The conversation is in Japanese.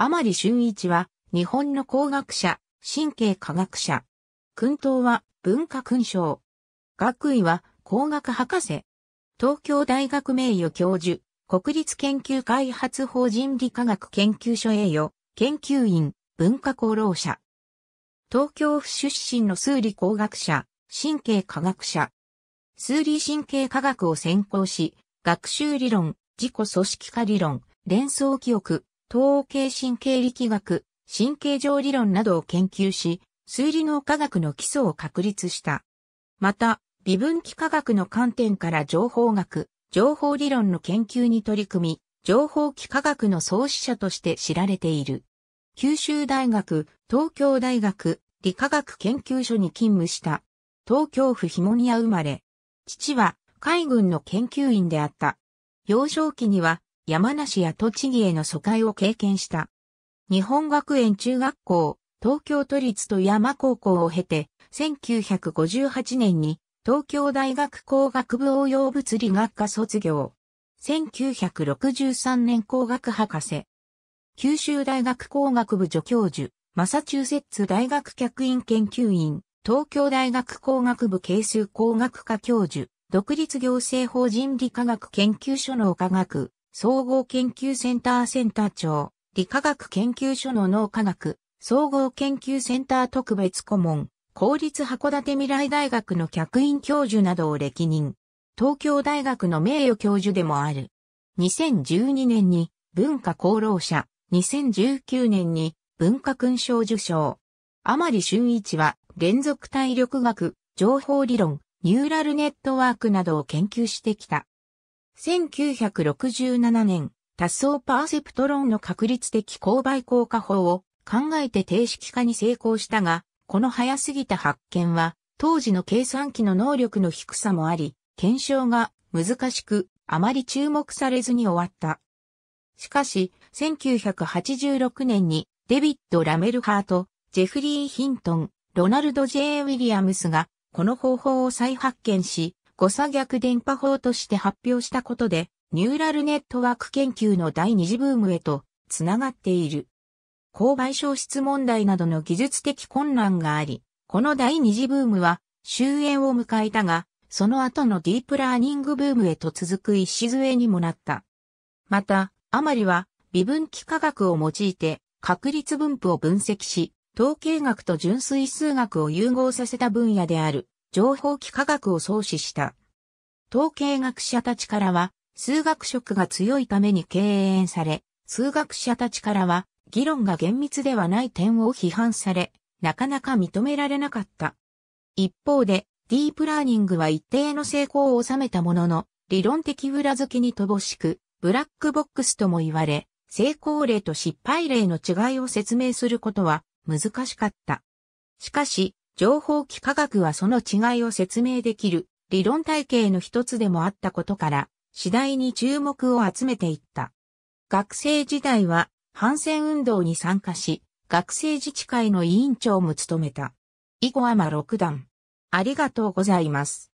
甘利俊一は、日本の工学者、神経科学者。訓東は、文化勲章。学位は、工学博士。東京大学名誉教授、国立研究開発法人理科学研究所栄誉、研究員、文化功労者。東京府出身の数理工学者、神経科学者。数理神経科学を専攻し、学習理論、自己組織化理論、連想記憶、統計神経力学、神経上理論などを研究し、数理脳科学の基礎を確立した。また、微分岐科学の観点から情報学、情報理論の研究に取り組み、情報機科学の創始者として知られている。九州大学、東京大学、理科学研究所に勤務した。東京府モにア生まれ。父は海軍の研究員であった。幼少期には山梨や栃木への疎開を経験した。日本学園中学校、東京都立と山高校を経て、1958年に東京大学工学部応用物理学科卒業。1963年工学博士。九州大学工学部助教授、マサチューセッツ大学客員研究員、東京大学工学部係数工学科教授、独立行政法人理科学研究所の科学、総合研究センターセンター長、理化学研究所の脳科学、総合研究センター特別顧問、公立函館未来大学の客員教授などを歴任、東京大学の名誉教授でもある。2012年に文化功労者、2019年に文化勲章受賞。甘利俊一は連続体力学、情報理論、ニューラルネットワークなどを研究してきた。1967年、多層パーセプトロンの確率的勾配効果法を考えて定式化に成功したが、この早すぎた発見は、当時の計算機の能力の低さもあり、検証が難しく、あまり注目されずに終わった。しかし、1986年に、デビッド・ラメルハート、ジェフリー・ヒントン、ロナルド・ジェイ・ウィリアムスが、この方法を再発見し、誤差逆電波法として発表したことで、ニューラルネットワーク研究の第二次ブームへとつながっている。購買消失問題などの技術的困難があり、この第二次ブームは終焉を迎えたが、その後のディープラーニングブームへと続く礎にもなった。また、アマリは微分幾何学を用いて確率分布を分析し、統計学と純粋数学を融合させた分野である。情報機科学を創始した。統計学者たちからは、数学色が強いために敬遠され、数学者たちからは、議論が厳密ではない点を批判され、なかなか認められなかった。一方で、ディープラーニングは一定の成功を収めたものの、理論的裏付きに乏しく、ブラックボックスとも言われ、成功例と失敗例の違いを説明することは難しかった。しかし、情報幾何学はその違いを説明できる理論体系の一つでもあったことから、次第に注目を集めていった。学生時代は反戦運動に参加し、学生自治会の委員長も務めた。以後はま6段。ありがとうございます。